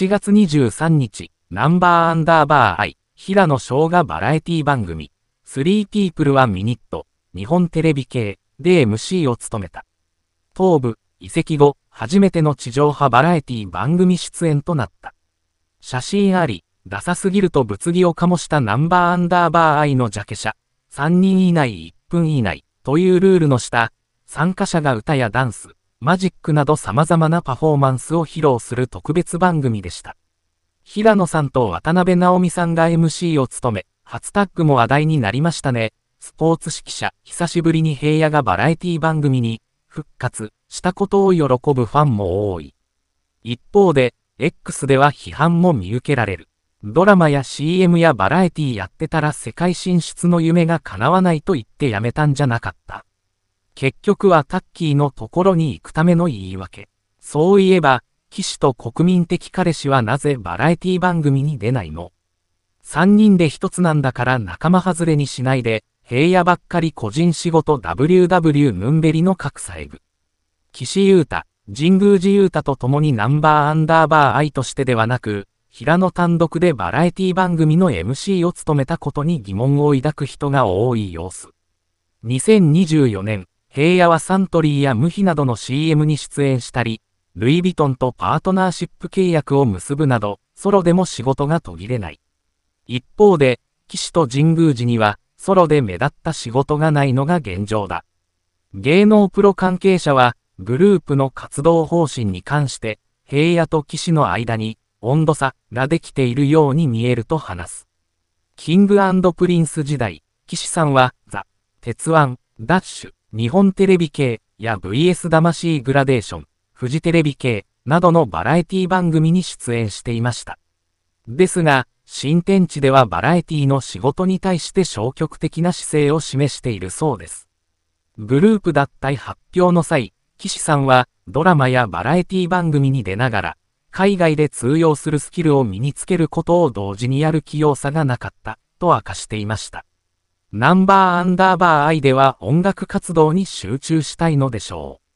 7月23日、ナンバーアンダーバー I、平野翔がバラエティ番組、3 People はミニット、日本テレビ系で MC を務めた。東部、移籍後、初めての地上波バラエティ番組出演となった。写真あり、ダサすぎると物議を醸したナンバーアンダーバー I のジャケ写、3人以内1分以内というルールの下、参加者が歌やダンス、マジックなど様々なパフォーマンスを披露する特別番組でした。平野さんと渡辺直美さんが MC を務め、初タッグも話題になりましたね。スポーツ指揮者、久しぶりに平野がバラエティ番組に復活したことを喜ぶファンも多い。一方で、X では批判も見受けられる。ドラマや CM やバラエティやってたら世界進出の夢が叶わないと言ってやめたんじゃなかった。結局はタッキーのところに行くための言い訳。そういえば、騎士と国民的彼氏はなぜバラエティ番組に出ないの ?3 人で一つなんだから仲間外れにしないで、平野ばっかり個人仕事 WW ムンベリの各細部。岸優太、神宮寺ー太と共にナンバーアンダーバー愛としてではなく、平野単独でバラエティ番組の MC を務めたことに疑問を抱く人が多い様子。2024年、平野はサントリーや無比などの CM に出演したり、ルイ・ヴィトンとパートナーシップ契約を結ぶなど、ソロでも仕事が途切れない。一方で、騎士と神宮寺には、ソロで目立った仕事がないのが現状だ。芸能プロ関係者は、グループの活動方針に関して、平野と騎士の間に温度差ができているように見えると話す。キングプリンス時代、騎士さんは、ザ・鉄腕、ダッシュ、日本テレビ系や VS 魂グラデーション、フジテレビ系などのバラエティ番組に出演していました。ですが、新天地ではバラエティの仕事に対して消極的な姿勢を示しているそうです。グループ脱退発表の際、岸さんはドラマやバラエティ番組に出ながら、海外で通用するスキルを身につけることを同時にやる器用さがなかった、と明かしていました。ナンバーアンダーバーアイでは音楽活動に集中したいのでしょう。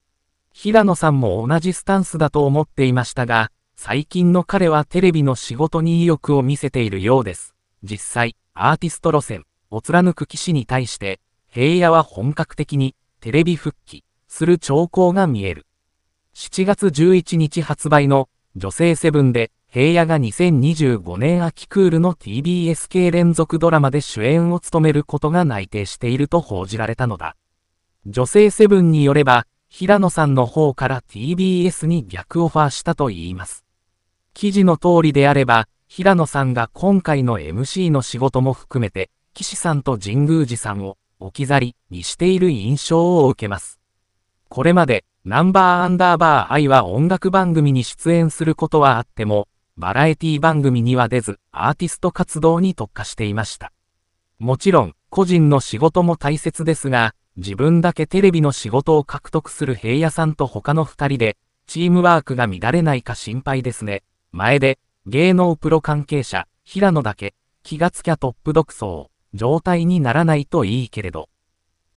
平野さんも同じスタンスだと思っていましたが、最近の彼はテレビの仕事に意欲を見せているようです。実際、アーティスト路線を貫く騎士に対して、平野は本格的にテレビ復帰する兆候が見える。7月11日発売の女性セブンで平野が2025年秋クールの TBS 系連続ドラマで主演を務めることが内定していると報じられたのだ。女性セブンによれば、平野さんの方から TBS に逆オファーしたといいます。記事の通りであれば、平野さんが今回の MC の仕事も含めて、岸さんと神宮寺さんを置き去りにしている印象を受けます。これまで、ナンバーアンダーバー愛は音楽番組に出演することはあっても、バラエティ番組には出ず、アーティスト活動に特化していました。もちろん、個人の仕事も大切ですが、自分だけテレビの仕事を獲得する平野さんと他の二人で、チームワークが乱れないか心配ですね。前で、芸能プロ関係者、平野だけ、気がつきゃトップ独走、状態にならないといいけれど。